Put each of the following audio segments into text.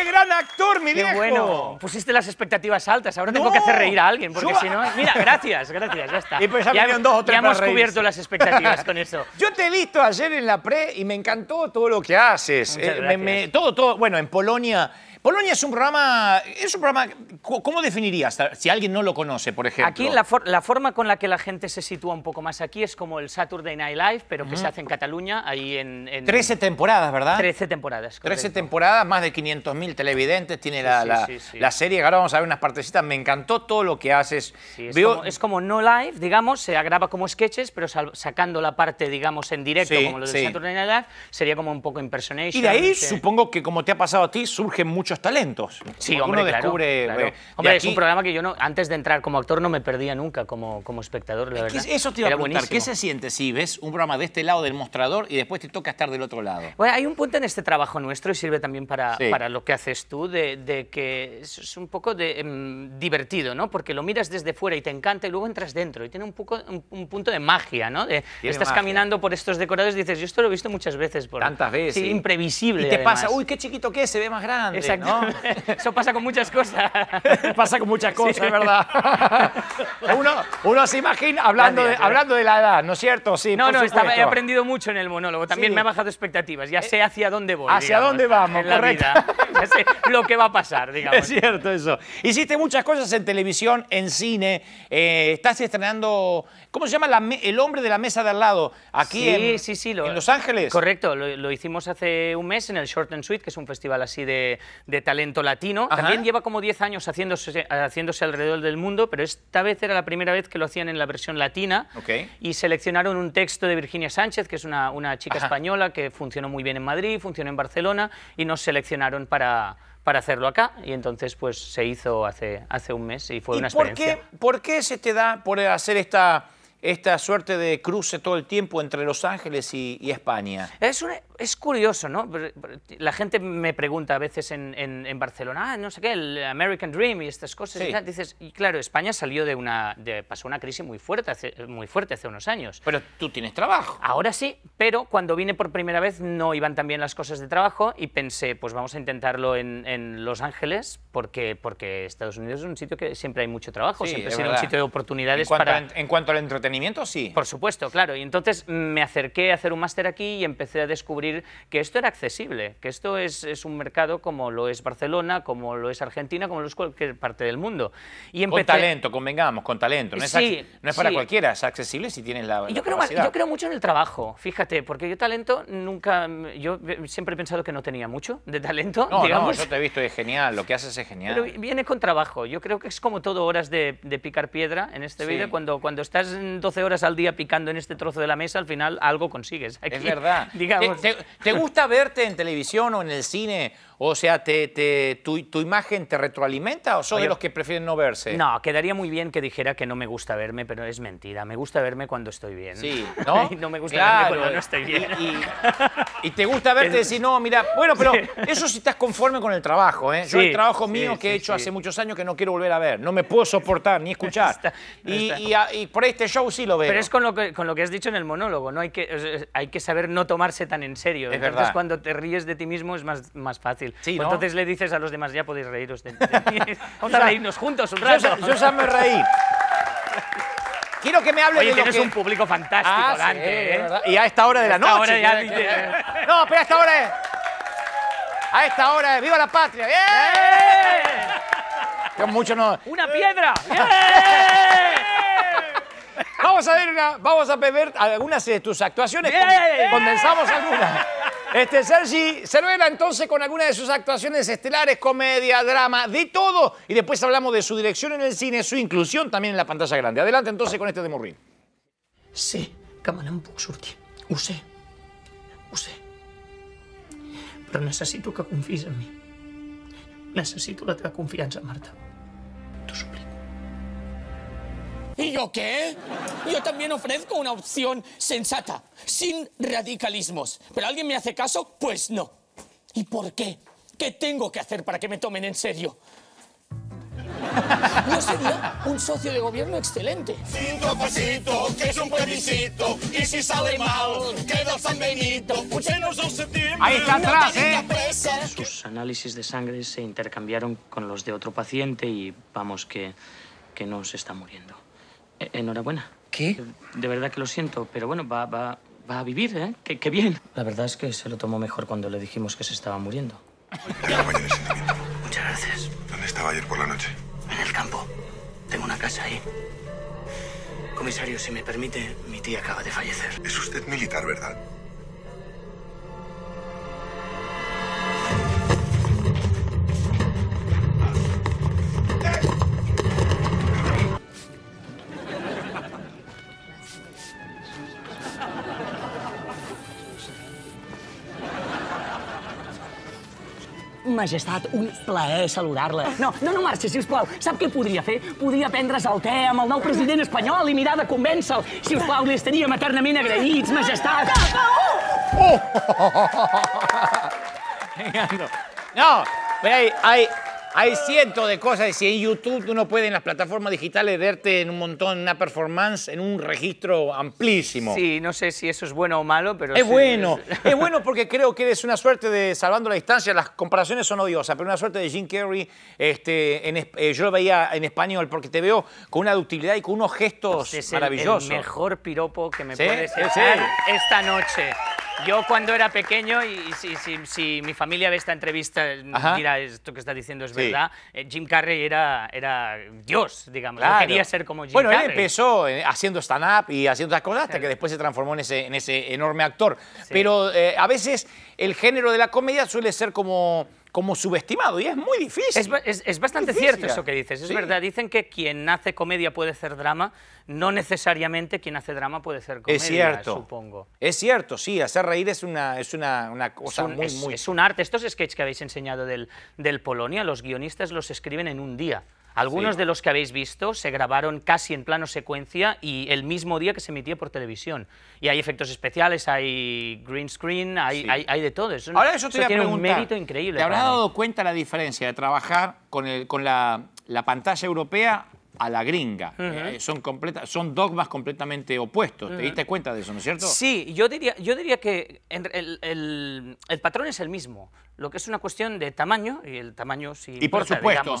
qué gran actor, mi qué bueno. Pusiste las expectativas altas. Ahora tengo que hacer reír a alguien, porque si no... Mira, gracias, gracias, ya está. Y pues ya, hemos cubierto las expectativas con eso. Yo te he visto ayer en la pre y me encantó todo lo que haces. Eh, todo, todo. Bueno, en Polonia... Polonia es un programa, es un programa, ¿cómo definirías si alguien no lo conoce, por ejemplo? Aquí la, forma con la que la gente se sitúa un poco más aquí es como el Saturday Night Live, pero que se hace en Cataluña, ahí en... en... 13 temporadas, ¿verdad? 13 temporadas, 13 temporadas, más de 500.000 televidentes tiene la, la, serie, ahora vamos a ver unas partecitas, me encantó todo lo que haces. Es, como, es, como, no live, digamos, se graba como sketches, pero sacando la parte, digamos, en directo, como lo de Saturday Night Live, sería como un poco impersonation. Y de ahí, supongo que como te ha pasado a ti, surgen muchos talentos. Sí, hombre, Claro, eh, es un programa que yo no, antes de entrar como actor no me perdía nunca como, como espectador, la verdad. eso te iba a preguntar, ¿qué se siente si ves un programa de este lado del mostrador y después te toca estar del otro lado? hay un punto en este trabajo nuestro y sirve también para, para lo que haces tú, de, que es un poco de, em, divertido, ¿no? Porque lo miras desde fuera y te encanta y luego entras dentro y tiene un, poco, un, punto de magia, ¿no? estás caminando por estos decorados y dices, yo esto lo he visto muchas veces. Por, Tantas veces. imprevisible, Y te pasa, uy, qué chiquito que es, se ve más grande. Eso pasa con muchas cosas. pasa con muchas cosas, es verdad. uno, se imagina hablando, de, hablando de la edad, ¿no es cierto? Sí, no, no, he aprendido mucho en el monólogo. También me ha bajado expectativas. Ya eh, sé hacia dónde voy. Hacia dónde vamos, correcto. Ya sé lo que va a pasar, digamos. Es cierto eso. Hiciste muchas cosas en televisión, en cine. Eh, estás estrenando, ¿cómo se llama? el hombre de la mesa de al lado, aquí sí, sí, en Los Ángeles. Correcto, lo, hicimos hace un mes en el Short and Sweet, que es un festival así de, de talento latino. También lleva como 10 años haciéndose, haciéndose alrededor del mundo, pero esta vez era la primera vez que lo hacían en la versión latina. Y seleccionaron un texto de Virginia Sánchez, que es una, chica española que funcionó muy bien en Madrid, funcionó en Barcelona, y nos seleccionaron para, para hacerlo acá y entonces pues se hizo hace, hace un mes y fue una experiencia. ¿por qué, ¿Por qué se te da por hacer esta, esta suerte de cruce todo el tiempo entre Los Ángeles y, y España? Es una, es curioso, ¿no? La gente me pregunta a veces en, Barcelona, ah, no sé qué, el American Dream y estas cosas. Y Dices, y claro, España salió de una, pasó una crisis muy fuerte, hace, muy fuerte hace unos años. Pero tú tienes trabajo. Ahora sí, pero cuando vine por primera vez no iban tan bien las cosas de trabajo y pensé, pues vamos a intentarlo en, Los Ángeles porque, porque Estados Unidos es un sitio que siempre hay mucho trabajo, siempre es un sitio de oportunidades para... en cuanto al entretenimiento, sí. Por supuesto, claro. Y entonces me acerqué a hacer un máster aquí y empecé a descubrir que esto era accesible, que esto es, un mercado como lo es Barcelona, como lo es Argentina, como lo es cualquier parte del mundo. Y Con talento, convengamos, con talento. No es, no es para cualquiera, es accesible si tienes la, yo creo, Yo creo mucho en el trabajo, fíjate, porque yo talento nunca... Yo siempre he pensado que no tenía mucho de talento, No, digamos. no, yo te he visto, es genial, lo que haces es genial. Pero viene con trabajo, yo creo que es como todo horas de, picar piedra en este vídeo, cuando, cuando estás 12 horas al día picando en este trozo de la mesa, al final algo consigues. es verdad. Digamos. Eh, ¿Te gusta verte en televisión o en el cine o sea, te, te tu, tu, imagen te retroalimenta o son los que prefieren no verse? No, quedaría muy bien que dijera que no me gusta verme, pero es mentira. Me gusta verme cuando estoy bien. Sí, ¿no? no me gusta verme cuando no estoy bien. Y, te gusta verte y decir, no, mira, bueno, pero eso si sí estás conforme con el trabajo. ¿eh? Yo el trabajo mío que he hecho hace muchos años que no quiero volver a ver. No me puedo soportar ni escuchar. y, por este show sí lo veo. Pero es con lo, que, con lo que has dicho en el monólogo, ¿no? Hay que, hay que saber no tomarse tan en serio. Es Entonces, cuando te ríes de ti mismo es más fácil. Pues entonces le dices a los demás, ya podéis reíros de, Vamos a reírnos juntos un rato. Yo, yo me reí. Quiero que me hable de tienes un público fantástico, ah, ¿eh? Y a esta hora de la noche. No, pero a esta hora A esta hora ¡Viva la patria! ¡Bien! ¡Eh! Mucho no... ¡Una piedra! vamos a ver vamos a beber algunas de tus actuaciones. Condensamos algunas. Este, Sergi Cervera, entonces, con alguna de sus actuaciones estelares, comedia, drama, de todo. Y después hablamos de su dirección en el cine, su inclusión también en la pantalla grande. Adelante, entonces, con este de Morrin. Sí, puedo Buxurti. Usé sé. Pero sé. que confíes en mí. Necesito la teva confianza, Marta. ¿Y yo qué? Yo también ofrezco una opción sensata, sin radicalismos. ¿Pero alguien me hace caso? Pues no. ¿Y por qué? ¿Qué tengo que hacer para que me tomen en serio? Yo sería un socio de gobierno excelente. Cinco que es un y si sale mal, queda San Benito. Pues Ahí está atrás, ¿eh? Sus análisis de sangre se intercambiaron con los de otro paciente y vamos que, que no se está muriendo. Eh, enhorabuena. ¿Qué? De, verdad que lo siento, pero bueno, va, va, a vivir, ¿eh? Qué, bien. La verdad es que se lo tomó mejor cuando le dijimos que se estaba muriendo. Muchas gracias. ¿Dónde estaba ayer por la noche? En el campo. Tengo una casa ahí. Comisario, si me permite, mi tía acaba de fallecer. Es usted militar, ¿verdad? majestat, un plaer saludar-la. No, no, no marxi, sisplau. Sap què podria fer? Podria prendre's el té amb el nou president espanyol i mirar de convèncer-lo. Sisplau, li estaríem eternament agraïts, majestat. Oh! oh. No, no. hay, hay, Hay cientos de cosas. y Si en YouTube uno puede en las plataformas digitales verte en un montón, una performance, en un registro amplísimo. Sí, no sé si eso es bueno o malo, pero... Es bueno. Es... bueno porque creo que eres una suerte de, salvando la distancia, las comparaciones son odiosas, pero una suerte de Jim Carrey, este, eh, yo lo veía en español porque te veo con una ductilidad y con unos gestos este es maravillosos. El, mejor piropo que me puedes hacer esta noche. Yo cuando era pequeño, y si, mi familia ve esta entrevista, mira esto que está diciendo es verdad, eh, Jim Carrey era, era Dios, digamos. quería ser como Jim Carrey. Bueno, él empezó eh, haciendo stand-up y haciendo otras cosas hasta que después se transformó en ese, en ese enorme actor. Pero eh, a veces el género de la comedia suele ser como como subestimado y es muy difícil. Es, bastante cierto eso que dices, es verdad. Dicen que quien hace comedia puede hacer drama, no necesariamente quien hace drama puede hacer comedia, es cierto. supongo. Es cierto, sí, hacer reír es una, es una, cosa muy, muy... Es un arte. Estos sketches que habéis enseñado del, del Polonia, los guionistas los escriben en un día. Algunos de los que habéis visto se grabaron casi en plano secuencia y el mismo día que se emitía por televisión. Y hay efectos especiales, hay green screen, hay, de todo. Eso, tiene un mérito increíble. ¿Te habrás dado cuenta la diferencia de trabajar con, la pantalla europea a la gringa. Eh, son, completa, son dogmas completamente opuestos. ¿Te diste cuenta de eso, no es cierto? Sí, yo diría, yo diría que el, el, el, patrón es el mismo. Lo que es una cuestión de tamaño, y el tamaño sí. Y por supuesto,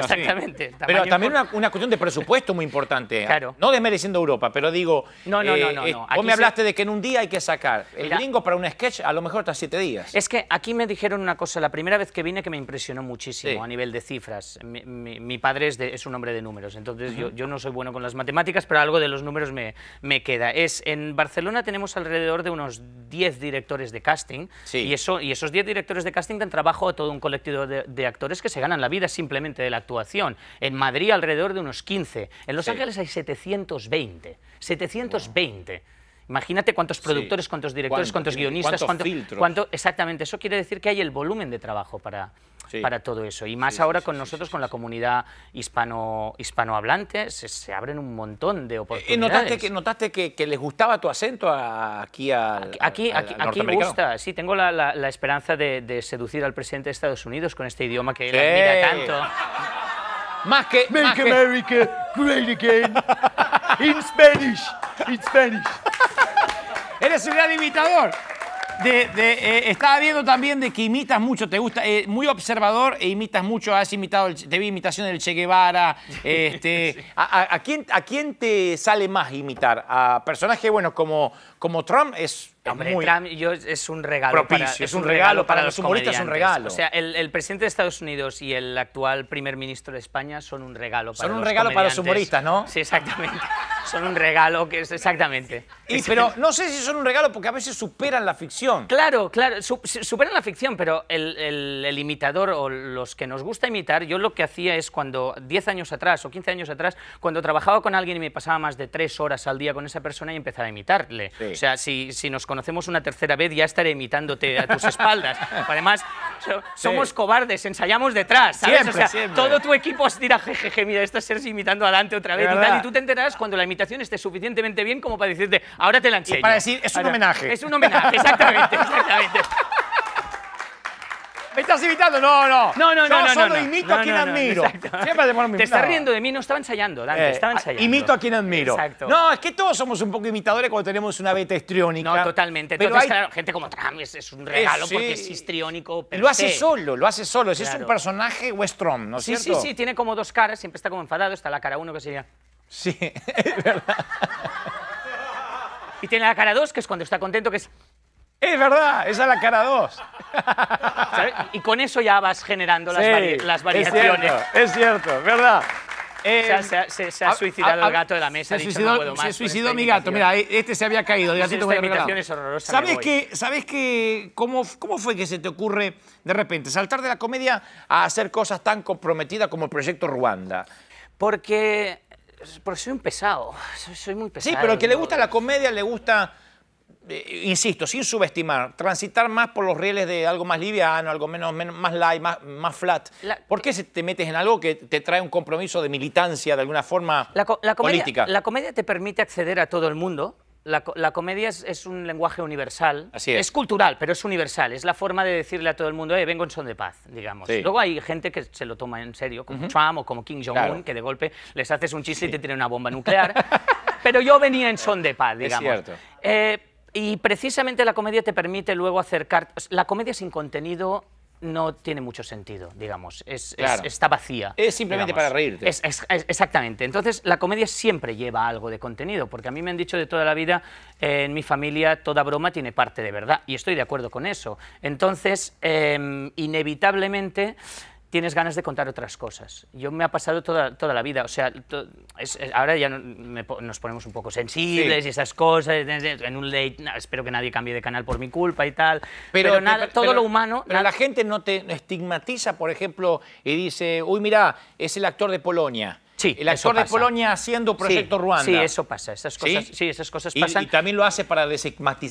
exactamente. Pero también una, una, cuestión de presupuesto muy importante. claro. No desmereciendo Europa, pero digo. No, no, no, eh, no. Eh, vos me hablaste de que en un día hay que sacar. El gringo para un sketch a lo mejor hasta siete días. Es que aquí me dijeron una cosa la primera vez que vine que me impresionó muchísimo a nivel de cifras. Mi, padre es, es un hombre de números entonces yo, yo, no soy bueno con las matemáticas, pero algo de los números me, me queda. Es, en Barcelona tenemos alrededor de unos 10 directores de casting, y, eso, y esos 10 directores de casting dan trabajo a todo un colectivo de, actores que se ganan la vida simplemente de la actuación. En Madrid alrededor de unos 15, en Los Ángeles hay 720, 720. Imagínate cuántos productores, cuántos directores, cuántos guionistas, cuántos, filtros. Cuánto, exactamente, eso quiere decir que hay el volumen de trabajo para, para todo eso. Y más ahora con nosotros, con la comunidad hispano, hispanohablante, se, abren un montón de eh, eh, oportunidades. ¿Notaste, que, notaste que, les gustaba tu acento aquí al Aquí, aquí, gusta, sí, tengo la, la, esperanza de, seducir al presidente de Estados Unidos con este idioma que él admira tanto. Más que... Make America great again. In Spanish. In Spanish. Eres un gran imitador. Eh, estaba viendo también de que imitas mucho, te gusta, eh, muy observador e imitas mucho, has imitado, te vi imitación del Che Guevara. Este, a, quién, ¿A quién te sale más imitar? ¿A personajes, bueno, como, como Trump es muy es un regalo. para, es, un regalo, para, los humoristas, es un regalo. O sea, el, presidente de Estados Unidos y el actual primer ministro de España son un regalo para Son un regalo para los humoristas, ¿no? Sí, exactamente. son un regalo, que es exactamente. pero no sé si son un regalo porque a veces superan la ficción. Claro, claro, superan la ficción, pero el, imitador o los que nos gusta imitar, yo lo que hacía es cuando 10 años atrás o 15 años atrás, cuando trabajaba con alguien y me pasaba más de 3 horas al día con esa persona y empezaba a imitarle. Sí. O sea, si, nos conocemos una tercera vez, ya estaré imitándote a tus espaldas. Además, somos cobardes, ensayamos detrás, ¿sabes? todo tu equipo os dirá, jejeje, mira, esta Sergi imitando adelante otra vez y tú te enterarás cuando la imitación esté suficientemente bien como para decirte, ahora te la para decir, es un homenaje. Es un homenaje, exactamente, exactamente. ¿Me estás imitando? No, no. No, no, no. no, solo imito a quien admiro. Siempre Te estás riendo de mí, no estaba ensayando, Dante, eh, estaba ensayando. Imito a quien admiro. Exacto. No, es que todos somos un poco imitadores cuando tenemos una beta histriónica. No, totalmente. Pero hay... gente como Trump es, un regalo eh, porque es histriónico. lo hace solo, lo hace solo. Si Es un personaje Westrom, ¿no es sí, Sí, sí, tiene como dos caras, siempre está como enfadado. Está la cara uno que sería. Sí, es verdad. Y tiene la cara dos, que es cuando está contento, que es. Es verdad, esa es la cara dos. Y con eso ya vas generando las, variaciones. Es cierto, es cierto ¿verdad? se, ha, eh, suicidado el gato de la mesa. Se, dicho, suicidó, mi gato. Mira, este se había caído. El pues gatito esta imitación es horrorosa. ¿Sabes, que, ¿sabes que, cómo, cómo fue que se te ocurre de repente saltar de la comedia a hacer cosas tan comprometidas como el Proyecto Ruanda? Porque, soy un pesado. soy muy pesado. Sí, pero al que le gusta la comedia le gusta eh, insisto, sin subestimar, transitar más por los rieles de algo más liviano, algo menos, más light, más, más flat. ¿Por qué te metes en algo que te trae un compromiso de militancia de alguna forma la, comedia, política? La comedia te permite acceder a todo el mundo. La, comedia es, un lenguaje universal. es. cultural, pero es universal. Es la forma de decirle a todo el mundo, eh, vengo en son de paz, digamos. Luego hay gente que se lo toma en serio, como Trump o como Kim Jong-un, que de golpe les haces un chiste y te tiene una bomba nuclear. pero yo venía en son de paz, digamos. Es cierto. Eh, y precisamente la comedia te permite luego acercar... La comedia sin contenido no tiene mucho sentido, digamos, es, está vacía. Es simplemente para reírte. Es, exactamente, entonces la comedia siempre lleva algo de contenido, porque a mí me han dicho de toda la vida, eh, en mi familia toda broma tiene parte de verdad, y estoy de acuerdo con eso. Entonces, em, inevitablemente tienes ganas de contar otras cosas. Yo me ha pasado toda, toda la vida, o sea, ahora ya nos ponemos un poco sensibles y esas cosas, en un espero que nadie cambie de canal por mi culpa y tal, pero, nada, todo lo humano... Pero la gente no te estigmatiza, por ejemplo, y dice, uy, mira, es el actor de Polonia. Sí, el actor de Polonia haciendo Proyecto Ruanda. Sí, eso pasa. Esas cosas, ¿Sí? esas cosas pasan. ¿Y, también lo hace para,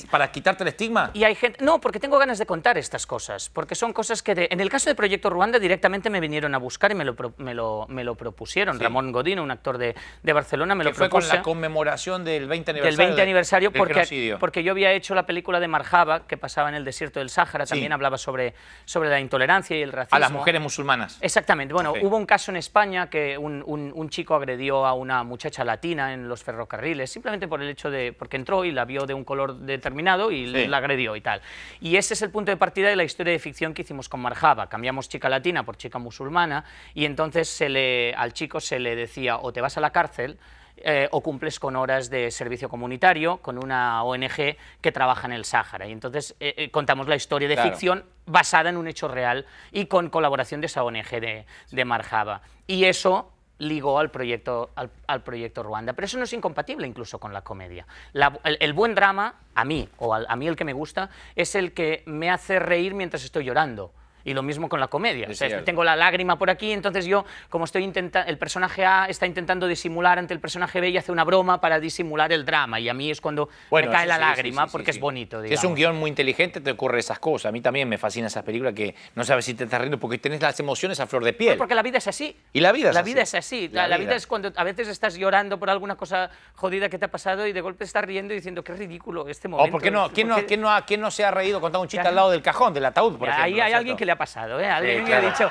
para quitarte el estigma? Y hay gente... No, porque tengo ganas de contar estas cosas, porque son cosas que... en el caso de Proyecto Ruanda directamente me vinieron a buscar y me lo, me lo, me lo propusieron. Ramón Godino, un actor de, Barcelona, me lo fue propuso. fue con la conmemoración del 20 aniversario. Del 20 aniversario, porque, porque yo había hecho la película de Marjaba, que pasaba en el desierto del Sáhara, también hablaba sobre, sobre la intolerancia y el racismo. A las mujeres musulmanas. Exactamente. Bueno, hubo un caso en España que un un chico agredió a una muchacha latina en los ferrocarriles, simplemente por el hecho de, porque entró y la vio de un color determinado y la agredió y tal. Y ese es el punto de partida de la historia de ficción que hicimos con Marjaba. Cambiamos chica latina por chica musulmana y entonces se le, al chico se le decía o te vas a la cárcel eh, o cumples con horas de servicio comunitario con una ONG que trabaja en el Sáhara. Y entonces eh, eh, contamos la historia de ficción basada en un hecho real y con colaboración de esa ONG de, de Marjaba. Y eso ligó al proyecto, al, proyecto Ruanda. Pero eso no es incompatible incluso con la comedia. el, buen drama, a mí, o a mí el que me gusta, es el que me hace reír mientras estoy llorando. Y lo mismo con la comedia. O sea, tengo la lágrima por aquí, entonces yo, como estoy intentando, el personaje A está intentando disimular ante el personaje B y hace una broma para disimular el drama. Y a mí es cuando me cae la lágrima porque es bonito. Si es un guión muy inteligente, te ocurre esas cosas. A mí también me fascina esas películas que no sabes si te estás riendo porque tenés las emociones a flor de piel. porque la vida es así. Y la vida es la así. Vida es así. La, vida. es cuando a veces estás llorando por alguna cosa jodida que te ha pasado y de golpe estás riendo y diciendo, qué ridículo este momento. O porque no, ¿quién, No, se ha reído contando un chiste al lado del cajón, del ataúd, por ejemplo? Ahí hay alguien que le pasado, ¿eh? Alguien me ha dicho,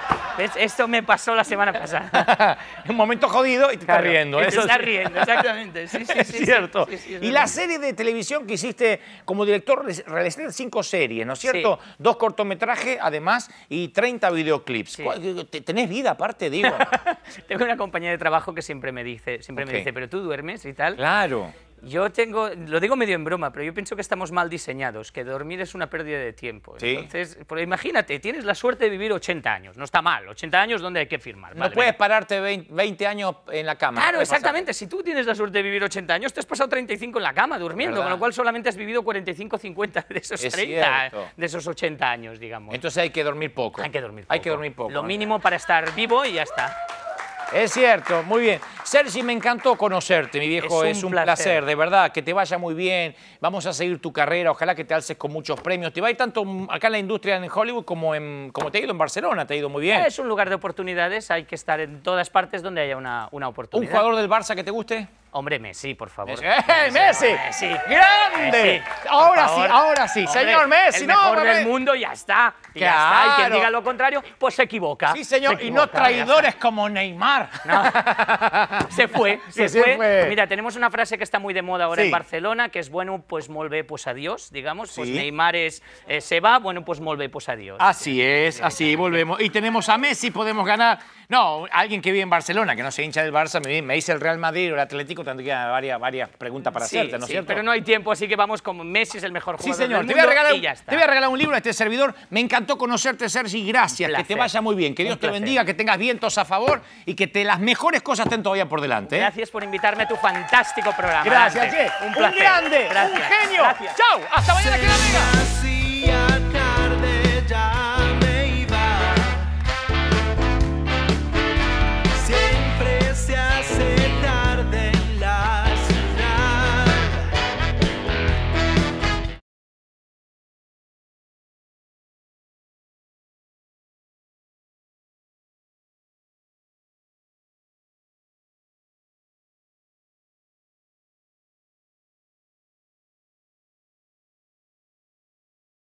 esto me pasó la semana pasada. un momento jodido y te estás riendo. riendo, exactamente. Sí, sí, cierto. y la serie de televisión que hiciste como director, realizaste cinco series, ¿no es cierto? Dos cortometrajes, además, y 30 videoclips. ¿Tenés vida aparte, digo? Tengo una compañía de trabajo que siempre me dice, siempre me dice, pero tú duermes y tal. Claro. Yo tengo, lo digo medio en broma, pero yo pienso que estamos mal diseñados, que dormir es una pérdida de tiempo. Entonces, pues imagínate, tienes la suerte de vivir 80 años, no está mal, 80 años donde hay que firmar. No puedes pararte 20, años en la cama. Claro, exactamente, si tú tienes la suerte de vivir 80 años, te has pasado 35 en la cama durmiendo, con lo cual solamente has vivido 45, 50 de esos 30, de esos 80 años, digamos. Entonces hay que dormir poco. Hay que dormir poco. Hay que dormir poco. Lo mínimo para estar vivo y ya está. Es cierto, muy bien. Sergi, me encantó conocerte, mi viejo. Es un, placer. de verdad. Que te vaya muy bien. Vamos a seguir tu carrera. Ojalá que te alces con muchos premios. Te va a ir tanto acá en la industria en Hollywood como, como te ha ido en Barcelona. Te ha ido muy bien. Es un lugar de oportunidades. Hay que estar en todas partes donde haya una oportunidad. ¿Un jugador del Barça que te guste? Hombre, Messi, por favor. ¡Eh, Messi! Messi. ¡Grande! ahora sí, ahora sí, señor Messi. El mejor del mundo ya está. ya está. quien diga lo contrario, pues se equivoca. Sí, señor. y no traidores como Neymar. se fue, se, fue. Pues mira, tenemos una frase que está muy de moda ahora en Barcelona, que es bueno, pues molve, pues adiós, digamos. Pues Neymar es, eh, se va, bueno, pues molve, pues adiós. Así es, así volvemos. Y tenemos a Messi, podemos ganar no, alguien que vive en Barcelona, que no se hincha del Barça, me, me dice el Real Madrid o el Atlético, tendría varias, varias preguntas para sí, hacerte, ¿no es sí, cierto? Pero no hay tiempo, así que vamos con Messi es el mejor jugador. Sí, señor, del te, voy a ya está. te voy a regalar un libro a este servidor. Me encantó conocerte, Sergi, gracias. Que te vaya muy bien, que Dios te bendiga, que tengas vientos a favor y que te, las mejores cosas estén todavía por delante. ¿eh? Gracias por invitarme a tu fantástico programa. Gracias, Un, placer. un grande, un genio. Gracias. Chao, hasta mañana que la